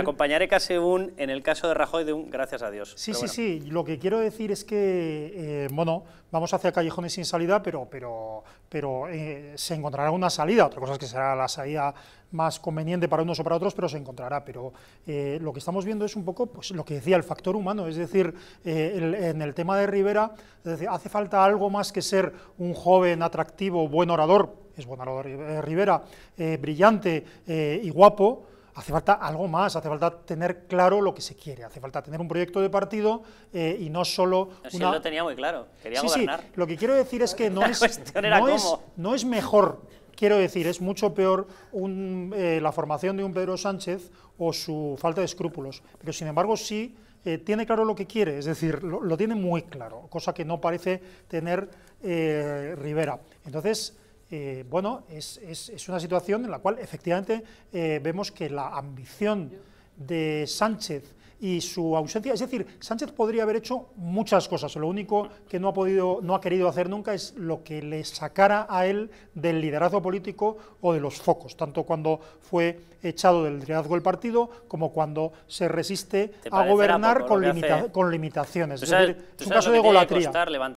Acompañaré casi un, en el caso de Rajoy, de un gracias a Dios. Sí, sí, sí. Lo que quiero decir es que, eh, bueno, vamos hacia callejones sin salida, pero, pero, pero eh, se encontrará una salida. Otra cosa es que será la salida más conveniente para unos o para otros, pero se encontrará. Pero eh, lo que estamos viendo es un poco pues, lo que decía el factor humano, es decir, en el tema de Rivera, hace falta algo más que ser un joven atractivo, buen orador, es buen orador Rivera, brillante y guapo, hace falta algo más, hace falta tener claro lo que se quiere, hace falta tener un proyecto de partido eh, y no solo... No, lo tenía muy claro, quería lo que quiero decir es que no es, no es, mejor Quiero decir, es mucho peor eh, la formación de un Pedro Sánchez o su falta de escrúpulos, pero sin embargo sí eh, tiene claro lo que quiere, es decir, lo, tiene muy claro, cosa que no parece tener Rivera. Entonces, eh, bueno, es, una situación en la cual efectivamente eh, vemos que la ambición de Sánchez y su ausencia, es decir, Sánchez podría haber hecho muchas cosas, lo único que no ha podido, no ha querido hacer nunca es lo que le sacara a él del liderazgo político o de los focos, tanto cuando fue echado del liderazgo del partido como cuando se resiste a gobernar con, con, limitaciones. Es un caso de golatría.